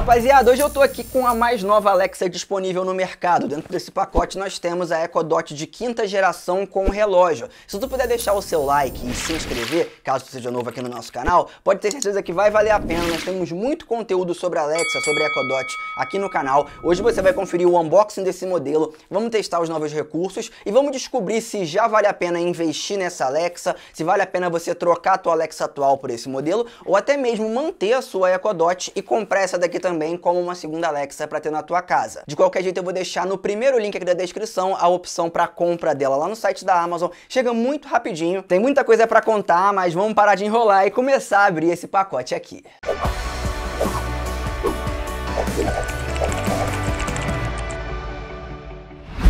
Rapaziada, hoje eu tô aqui com a mais nova Alexa disponível no mercado. Dentro desse pacote nós temos a Echo Dot de quinta geração com relógio. Se tu puder deixar o seu like e se inscrever, caso tu seja novo aqui no nosso canal, pode ter certeza que vai valer a pena. Nós temos muito conteúdo sobre a Alexa, sobre a Echo Dot aqui no canal. Hoje você vai conferir o unboxing desse modelo, vamos testar os novos recursos e vamos descobrir se já vale a pena investir nessa Alexa, se vale a pena você trocar a tua Alexa atual por esse modelo ou até mesmo manter a sua Echo Dot e comprar essa daqui também também como uma segunda Alexa para ter na tua casa. De qualquer jeito, eu vou deixar no primeiro link aqui da descrição a opção para compra dela lá no site da Amazon. Chega muito rapidinho, tem muita coisa para contar, mas vamos parar de enrolar e começar a abrir esse pacote aqui. Música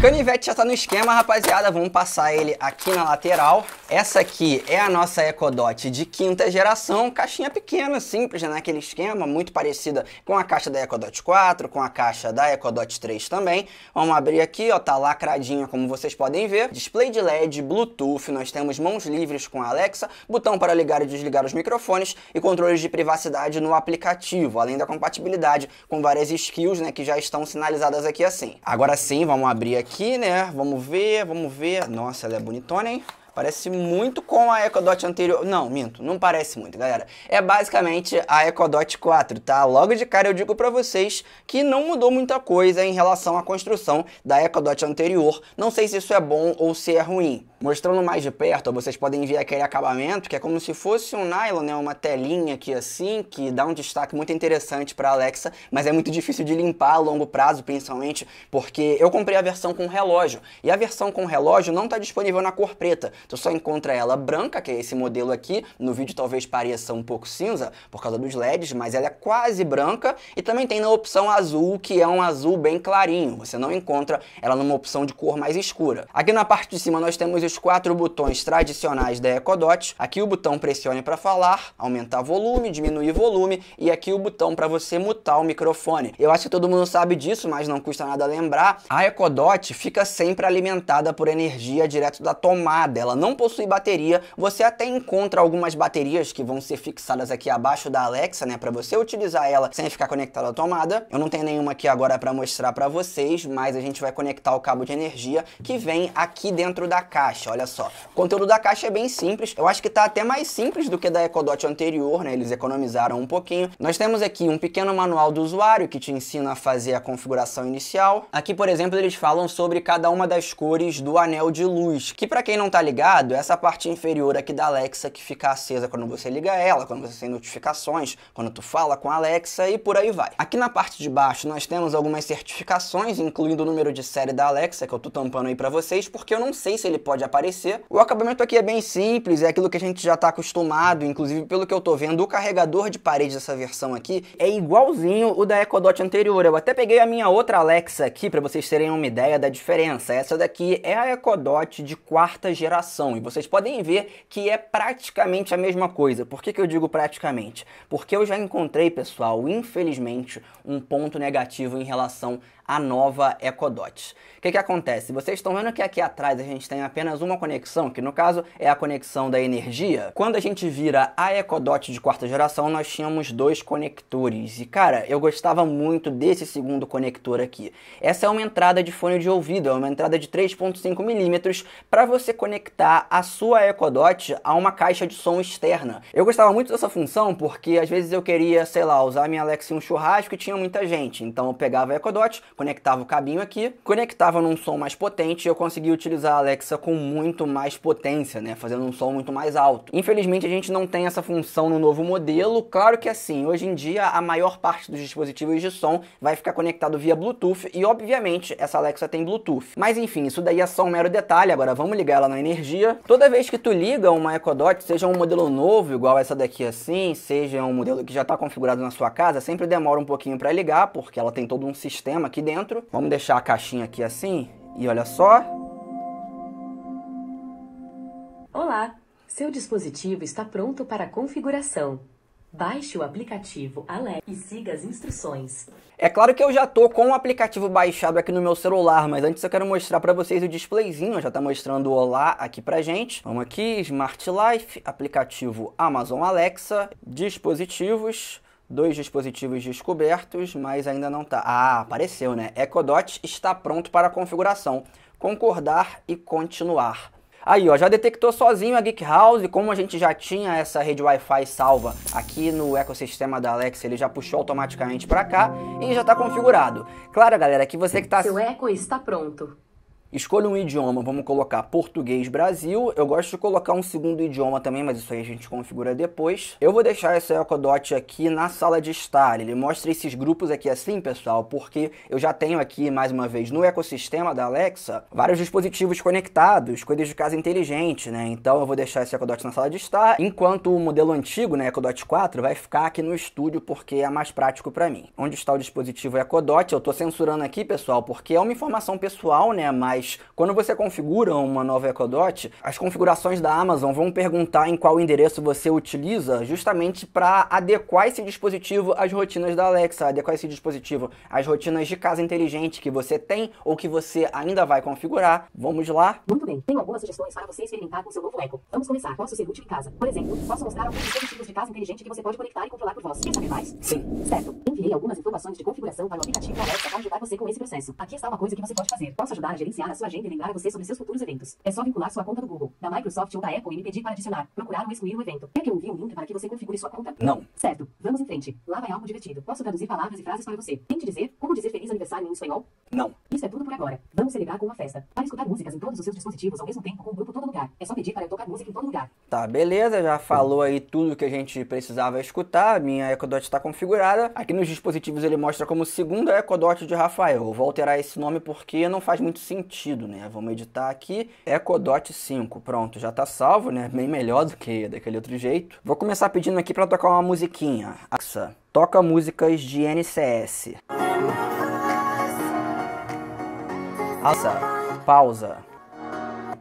Canivete já tá no esquema, rapaziada. Vamos passar ele aqui na lateral. Essa aqui é a nossa Ecodot de quinta geração. Caixinha pequena, simples, né? Aquele esquema, muito parecida com a caixa da Ecodot 4, com a caixa da Ecodot 3 também. Vamos abrir aqui, ó. Tá lacradinha, como vocês podem ver. Display de LED, Bluetooth. Nós temos mãos livres com a Alexa, botão para ligar e desligar os microfones e controles de privacidade no aplicativo, além da compatibilidade com várias skills, né? Que já estão sinalizadas aqui assim. Agora sim, vamos abrir aqui aqui, né? Vamos ver, vamos ver. Nossa, ela é bonitona, hein? Parece muito com a EcoDot anterior. Não, minto, não parece muito, galera. É basicamente a EcoDot 4, tá? Logo de cara eu digo para vocês que não mudou muita coisa em relação à construção da EcoDot anterior. Não sei se isso é bom ou se é ruim. Mostrando mais de perto, vocês podem ver aquele acabamento que é como se fosse um nylon, né? Uma telinha aqui assim, que dá um destaque muito interessante para Alexa, mas é muito difícil de limpar a longo prazo, principalmente porque eu comprei a versão com relógio e a versão com relógio não está disponível na cor preta. Tu então só encontra ela branca, que é esse modelo aqui. No vídeo talvez pareça um pouco cinza por causa dos LEDs, mas ela é quase branca. E também tem na opção azul, que é um azul bem clarinho. Você não encontra ela numa opção de cor mais escura. Aqui na parte de cima nós temos os quatro botões tradicionais da EcoDot. Aqui o botão pressione para falar, aumentar volume, diminuir volume. E aqui o botão para você mutar o microfone. Eu acho que todo mundo sabe disso, mas não custa nada lembrar. A EcoDot fica sempre alimentada por energia direto da tomada. Ela ela não possui bateria, você até encontra algumas baterias que vão ser fixadas aqui abaixo da Alexa, né, para você utilizar ela sem ficar conectado à tomada. Eu não tenho nenhuma aqui agora para mostrar para vocês, mas a gente vai conectar o cabo de energia que vem aqui dentro da caixa, olha só. O conteúdo da caixa é bem simples, eu acho que tá até mais simples do que da Dot anterior, né, eles economizaram um pouquinho. Nós temos aqui um pequeno manual do usuário que te ensina a fazer a configuração inicial. Aqui, por exemplo, eles falam sobre cada uma das cores do anel de luz, que para quem não tá ligado, ligado, essa parte inferior aqui da Alexa que fica acesa quando você liga ela, quando você tem notificações, quando tu fala com a Alexa e por aí vai. Aqui na parte de baixo nós temos algumas certificações, incluindo o número de série da Alexa, que eu tô tampando aí pra vocês, porque eu não sei se ele pode aparecer. O acabamento aqui é bem simples, é aquilo que a gente já tá acostumado, inclusive pelo que eu tô vendo, o carregador de parede dessa versão aqui é igualzinho o da Echo Dot anterior. Eu até peguei a minha outra Alexa aqui pra vocês terem uma ideia da diferença. Essa daqui é a Echo Dot de quarta geração ação. E vocês podem ver que é praticamente a mesma coisa. Por que, que eu digo praticamente? Porque eu já encontrei, pessoal, infelizmente, um ponto negativo em relação a nova EcoDot. O que, que acontece? Vocês estão vendo que aqui atrás a gente tem apenas uma conexão, que no caso é a conexão da energia. Quando a gente vira a EcoDot de quarta geração, nós tínhamos dois conectores. E cara, eu gostava muito desse segundo conector aqui. Essa é uma entrada de fone de ouvido, é uma entrada de 3.5 milímetros para você conectar a sua EcoDot a uma caixa de som externa. Eu gostava muito dessa função porque às vezes eu queria, sei lá, usar minha Alexa em um churrasco e tinha muita gente. Então eu pegava a EcoDot, conectava o cabinho aqui, conectava num som mais potente e eu conseguia utilizar a Alexa com muito mais potência, né? Fazendo um som muito mais alto. Infelizmente a gente não tem essa função no novo modelo. Claro que é assim, hoje em dia a maior parte dos dispositivos de som vai ficar conectado via Bluetooth e obviamente essa Alexa tem Bluetooth. Mas enfim, isso daí é só um mero detalhe. Agora vamos ligar ela na energia. Toda vez que tu liga uma Echo Dot, seja um modelo novo igual essa daqui assim, seja um modelo que já está configurado na sua casa, sempre demora um pouquinho para ligar porque ela tem todo um sistema que dentro. Vamos deixar a caixinha aqui assim e olha só. Olá, seu dispositivo está pronto para configuração. Baixe o aplicativo Alexa e siga as instruções. É claro que eu já tô com o aplicativo baixado aqui no meu celular, mas antes eu quero mostrar para vocês o displayzinho, já tá mostrando o Olá aqui pra gente. Vamos aqui, Smart Life, aplicativo Amazon Alexa, dispositivos, Dois dispositivos descobertos, mas ainda não está. Ah, apareceu, né? EcoDot está pronto para configuração. Concordar e continuar. Aí, ó, já detectou sozinho a Geek House, como a gente já tinha essa rede Wi-Fi salva aqui no ecossistema da Alexa, ele já puxou automaticamente para cá e já está configurado. Claro, galera, que você que está... Seu Eco está pronto. Escolha um idioma, vamos colocar português Brasil. Eu gosto de colocar um segundo idioma também, mas isso aí a gente configura depois. Eu vou deixar esse Ecodot aqui na sala de estar. Ele mostra esses grupos aqui assim, pessoal, porque eu já tenho aqui, mais uma vez, no ecossistema da Alexa, vários dispositivos conectados, coisas de casa inteligente, né? Então eu vou deixar esse Ecodot na sala de estar, enquanto o modelo antigo, né, Dot 4, vai ficar aqui no estúdio porque é mais prático para mim. Onde está o dispositivo Dot? Eu estou censurando aqui, pessoal, porque é uma informação pessoal, né, mas mas quando você configura uma nova Dot, as configurações da Amazon vão perguntar em qual endereço você utiliza, justamente para adequar esse dispositivo às rotinas da Alexa, adequar esse dispositivo às rotinas de casa inteligente que você tem ou que você ainda vai configurar. Vamos lá? Muito bem, tenho algumas sugestões para você experimentar com seu novo Echo. Vamos começar. Posso ser útil em casa. Por exemplo, posso mostrar alguns dispositivos de casa inteligente que você pode conectar e controlar por voz. Quer saber mais? Sim. Certo. Enviei algumas informações de configuração para o aplicativo Alexa para ajudar você com esse processo. Aqui está uma coisa que você pode fazer. Posso ajudar a gerenciar na sua agenda e lembrar a você sobre seus futuros eventos. É só vincular sua conta do Google, da Microsoft ou da Apple e me pedir para adicionar, procurar ou excluir o evento. Quer que eu envie um link para que você configure sua conta? Não. Certo, vamos em frente. Lá vai algo divertido. Posso traduzir palavras e frases para você. Tente dizer como dizer feliz aniversário em espanhol? Não. Isso é tudo por agora. Vamos celebrar com uma festa. Para escutar músicas em todos os seus dispositivos ao mesmo tempo com o grupo todo lugar. É só pedir para eu tocar música em todo lugar. Tá, beleza. Já falou aí tudo que a gente precisava escutar. Minha Echo Dot está configurada. Aqui nos dispositivos ele mostra como segunda Echo Dot de Rafael. Vou alterar esse nome porque não faz muito sentido preenchido, né? Vamos editar aqui, Ecodot 5, pronto, já está salvo, né? Bem melhor do que daquele outro jeito. Vou começar pedindo aqui para tocar uma musiquinha. Axa, toca músicas de NCS. Axa, pausa.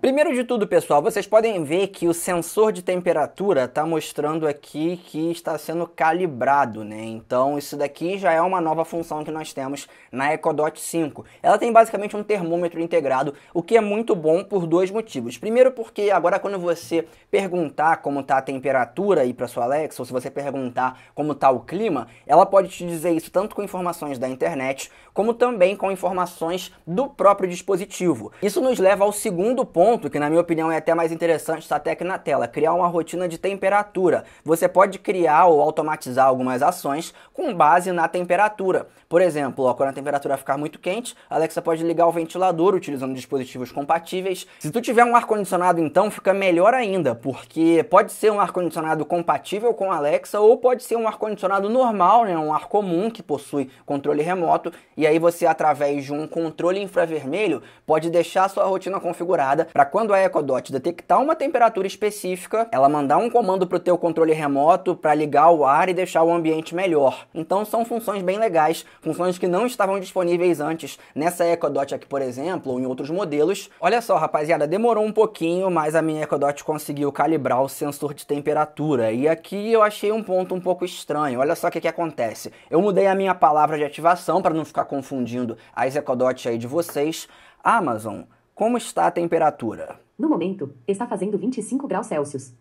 Primeiro de tudo, pessoal, vocês podem ver que o sensor de temperatura está mostrando aqui que está sendo calibrado, né? Então isso daqui já é uma nova função que nós temos na Dot 5. Ela tem basicamente um termômetro integrado, o que é muito bom por dois motivos. Primeiro porque agora quando você perguntar como está a temperatura aí para sua Alexa, ou se você perguntar como está o clima, ela pode te dizer isso tanto com informações da internet, como também com informações do próprio dispositivo. Isso nos leva ao segundo ponto ponto, que na minha opinião é até mais interessante, está até aqui na tela, criar uma rotina de temperatura. Você pode criar ou automatizar algumas ações com base na temperatura. Por exemplo, ó, quando a temperatura ficar muito quente, a Alexa pode ligar o ventilador utilizando dispositivos compatíveis. Se tu tiver um ar-condicionado, então, fica melhor ainda, porque pode ser um ar-condicionado compatível com a Alexa ou pode ser um ar-condicionado normal, né, um ar comum que possui controle remoto, e aí você, através de um controle infravermelho, pode deixar sua rotina configurada para quando a ecodot detectar uma temperatura específica, ela mandar um comando para o teu controle remoto para ligar o ar e deixar o ambiente melhor. Então são funções bem legais, funções que não estavam disponíveis antes nessa ecodot aqui, por exemplo, ou em outros modelos. Olha só, rapaziada, demorou um pouquinho, mas a minha ecodot conseguiu calibrar o sensor de temperatura. E aqui eu achei um ponto um pouco estranho. Olha só o que, que acontece. Eu mudei a minha palavra de ativação para não ficar confundindo as ecodot aí de vocês. Amazon, como está a temperatura? No momento, está fazendo 25 graus Celsius.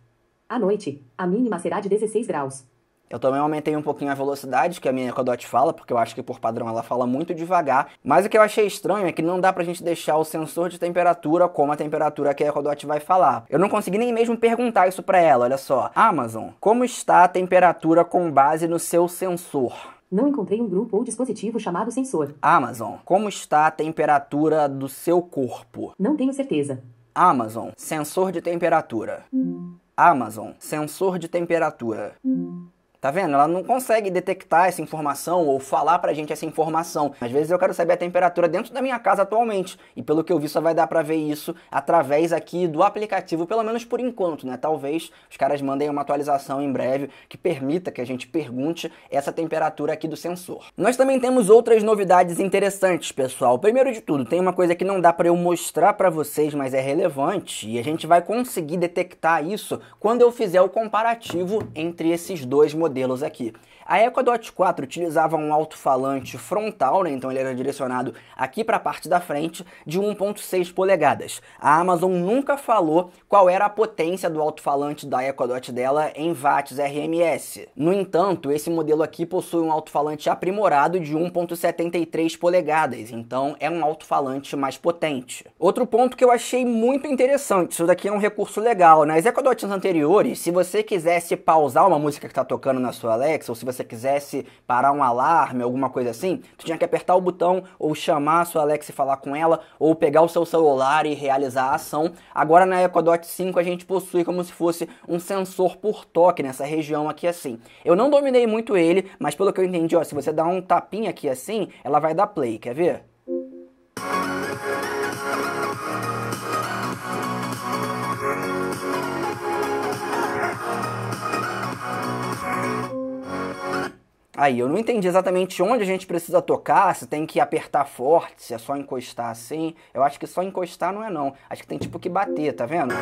À noite, a mínima será de 16 graus. Eu também aumentei um pouquinho a velocidade que a minha Ecodot fala, porque eu acho que por padrão ela fala muito devagar. Mas o que eu achei estranho é que não dá pra gente deixar o sensor de temperatura como a temperatura que a Ecodot vai falar. Eu não consegui nem mesmo perguntar isso pra ela, olha só. Amazon, como está a temperatura com base no seu sensor? Não encontrei um grupo ou dispositivo chamado sensor. Amazon, como está a temperatura do seu corpo? Não tenho certeza. Amazon, sensor de temperatura. Amazon, sensor de temperatura. Tá vendo? Ela não consegue detectar essa informação ou falar pra gente essa informação. Às vezes eu quero saber a temperatura dentro da minha casa atualmente, e pelo que eu vi só vai dar pra ver isso através aqui do aplicativo, pelo menos por enquanto, né? Talvez os caras mandem uma atualização em breve que permita que a gente pergunte essa temperatura aqui do sensor. Nós também temos outras novidades interessantes, pessoal. Primeiro de tudo, tem uma coisa que não dá para eu mostrar para vocês, mas é relevante, e a gente vai conseguir detectar isso quando eu fizer o comparativo entre esses dois modelos modelos aqui. A EquaDot 4 utilizava um alto-falante frontal, né, então ele era direcionado aqui para a parte da frente, de 1.6 polegadas. A Amazon nunca falou qual era a potência do alto-falante da EquaDot dela em watts RMS. No entanto, esse modelo aqui possui um alto-falante aprimorado de 1.73 polegadas, então é um alto-falante mais potente. Outro ponto que eu achei muito interessante, isso daqui é um recurso legal, nas né? EcoDots anteriores, se você quisesse pausar uma música que está tocando na sua Alexa, ou se você quisesse parar um alarme, alguma coisa assim, tu tinha que apertar o botão ou chamar a sua Alexa e falar com ela, ou pegar o seu celular e realizar a ação. Agora na Echo Dot 5 a gente possui como se fosse um sensor por toque nessa região aqui assim. Eu não dominei muito ele, mas pelo que eu entendi, ó, se você dar um tapinha aqui assim, ela vai dar play, quer ver? Aí eu não entendi exatamente onde a gente precisa tocar, se tem que apertar forte, se é só encostar assim. Eu acho que só encostar não é não. Acho que tem tipo que bater, tá vendo?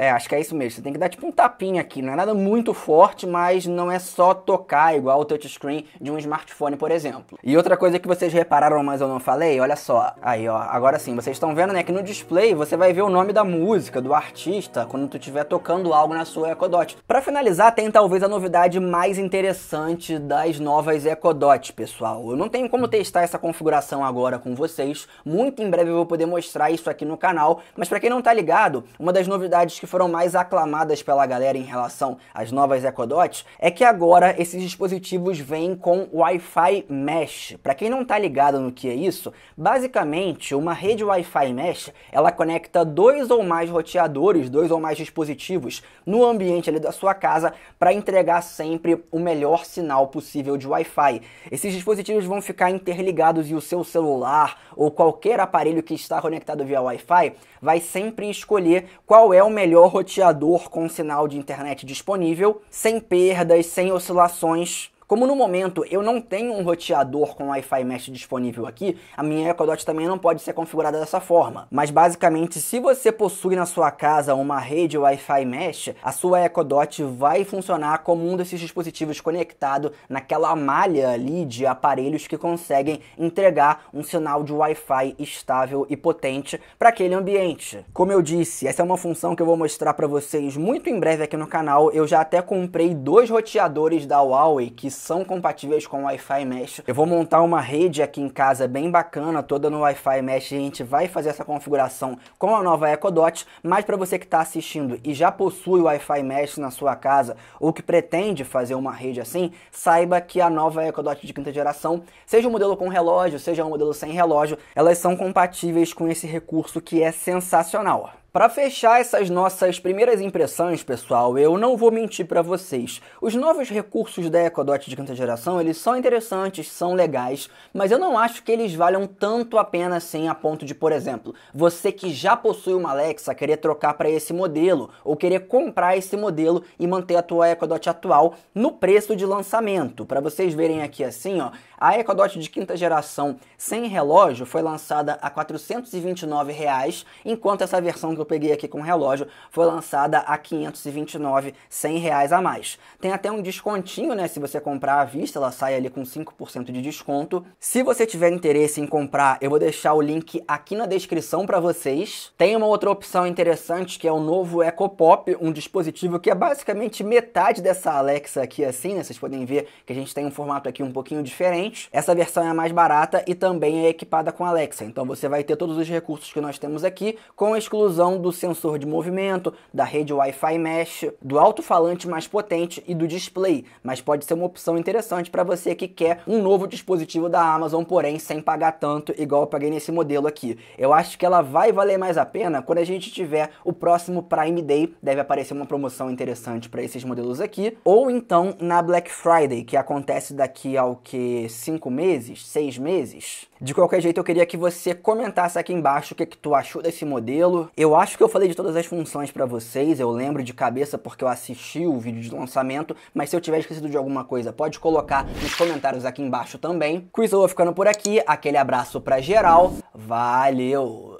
É, acho que é isso mesmo. Você tem que dar tipo um tapinha aqui. Não é nada muito forte, mas não é só tocar igual o touchscreen de um smartphone, por exemplo. E outra coisa que vocês repararam, mas eu não falei, olha só. Aí, ó. Agora sim, vocês estão vendo, né, que no display você vai ver o nome da música, do artista, quando tu estiver tocando algo na sua Echo Dot. Pra finalizar, tem talvez a novidade mais interessante das novas Echo Dot, pessoal. Eu não tenho como testar essa configuração agora com vocês. Muito em breve eu vou poder mostrar isso aqui no canal. Mas pra quem não tá ligado, uma das novidades que foram mais aclamadas pela galera em relação às novas EcoDots é que agora esses dispositivos vêm com Wi-Fi Mesh. Para quem não está ligado no que é isso, basicamente uma rede Wi-Fi Mesh ela conecta dois ou mais roteadores, dois ou mais dispositivos no ambiente ali da sua casa para entregar sempre o melhor sinal possível de Wi-Fi. Esses dispositivos vão ficar interligados e o seu celular ou qualquer aparelho que está conectado via Wi-Fi vai sempre escolher qual é o melhor melhor roteador com sinal de internet disponível, sem perdas, sem oscilações como no momento eu não tenho um roteador com Wi-Fi Mesh disponível aqui, a minha Dot também não pode ser configurada dessa forma. Mas basicamente, se você possui na sua casa uma rede Wi-Fi Mesh, a sua Dot vai funcionar como um desses dispositivos conectado naquela malha ali de aparelhos que conseguem entregar um sinal de Wi-Fi estável e potente para aquele ambiente. Como eu disse, essa é uma função que eu vou mostrar para vocês muito em breve aqui no canal. Eu já até comprei dois roteadores da Huawei que são compatíveis com o Wi-Fi Mesh. Eu vou montar uma rede aqui em casa bem bacana, toda no Wi-Fi Mesh, e a gente vai fazer essa configuração com a nova Echo Dot, mas para você que está assistindo e já possui Wi-Fi Mesh na sua casa, ou que pretende fazer uma rede assim, saiba que a nova Echo Dot de quinta geração, seja um modelo com relógio, seja um modelo sem relógio, elas são compatíveis com esse recurso que é sensacional. Para fechar essas nossas primeiras impressões, pessoal, eu não vou mentir para vocês. Os novos recursos da Ecodot de quinta geração, eles são interessantes, são legais, mas eu não acho que eles valham tanto a pena assim a ponto de, por exemplo, você que já possui uma Alexa querer trocar para esse modelo ou querer comprar esse modelo e manter a tua Ecodot atual no preço de lançamento. Para vocês verem aqui assim, ó, a Ecodot de quinta geração sem relógio foi lançada a R$ 429, reais, enquanto essa versão que eu peguei aqui com o relógio, foi lançada a 529, 100 reais a mais. Tem até um descontinho, né? Se você comprar à vista, ela sai ali com 5% de desconto. Se você tiver interesse em comprar, eu vou deixar o link aqui na descrição para vocês. Tem uma outra opção interessante que é o novo EcoPop, um dispositivo que é basicamente metade dessa Alexa aqui assim, né? Vocês podem ver que a gente tem um formato aqui um pouquinho diferente. Essa versão é a mais barata e também é equipada com Alexa. Então você vai ter todos os recursos que nós temos aqui com exclusão do sensor de movimento, da rede Wi-Fi Mesh, do alto-falante mais potente e do display, mas pode ser uma opção interessante para você que quer um novo dispositivo da Amazon, porém sem pagar tanto, igual eu paguei nesse modelo aqui. Eu acho que ela vai valer mais a pena quando a gente tiver o próximo Prime Day, deve aparecer uma promoção interessante para esses modelos aqui, ou então na Black Friday, que acontece daqui ao que cinco meses, seis meses. De qualquer jeito, eu queria que você comentasse aqui embaixo o que, que tu achou desse modelo. Eu acho que eu falei de todas as funções para vocês, eu lembro de cabeça porque eu assisti o vídeo de lançamento, mas se eu tiver esquecido de alguma coisa, pode colocar nos comentários aqui embaixo também. Chris, eu vou ficando por aqui, aquele abraço para geral, valeu!